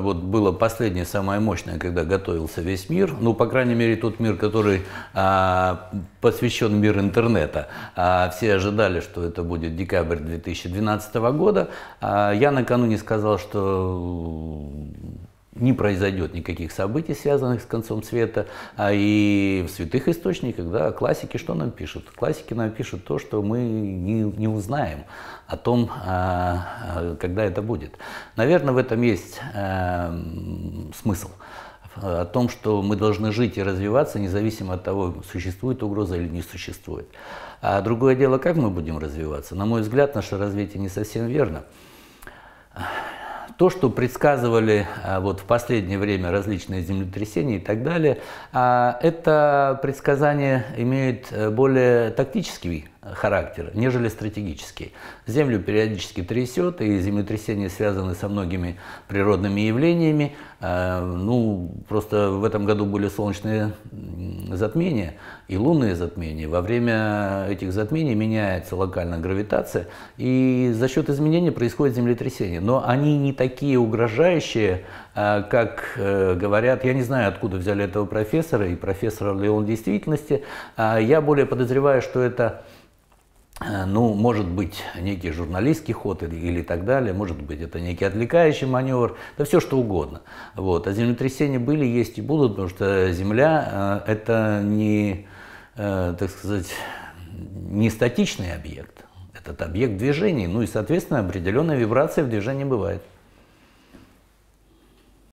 вот было последнее, самое мощное, когда готовился весь мир, ну, по крайней мере, тот мир, который а, посвящен мир интернета. А, все ожидали, что это будет декабрь 2012 года. А, я накануне сказал, что не произойдет никаких событий, связанных с концом света. А и в святых источниках, да, классики что нам пишут? Классики нам пишут то, что мы не, не узнаем о том, а, а, когда это будет. Наверное, в этом есть э, смысл о том, что мы должны жить и развиваться, независимо от того, существует угроза или не существует. А другое дело, как мы будем развиваться. На мой взгляд, наше развитие не совсем верно. То, что предсказывали а, вот в последнее время различные землетрясения и так далее, а, это предсказание имеет э, более тактический характер, нежели стратегический. Землю периодически трясет, и землетрясения связаны со многими природными явлениями. А, ну, просто в этом году были солнечные затмения и лунные затмения. Во время этих затмений меняется локально гравитация, и за счет изменения происходит землетрясение. Но они не такие угрожающие, а, как э, говорят. Я не знаю, откуда взяли этого профессора, и профессора ли он в действительности. А, я более подозреваю, что это Э, ну, может быть, некий журналистский ход или, или так далее, может быть, это некий отвлекающий маневр, да все что угодно. Вот. А землетрясения были, есть и будут, потому что Земля э, это не, э, так сказать, не статичный объект, этот объект движений, ну и, соответственно, определенная вибрация в движении бывает.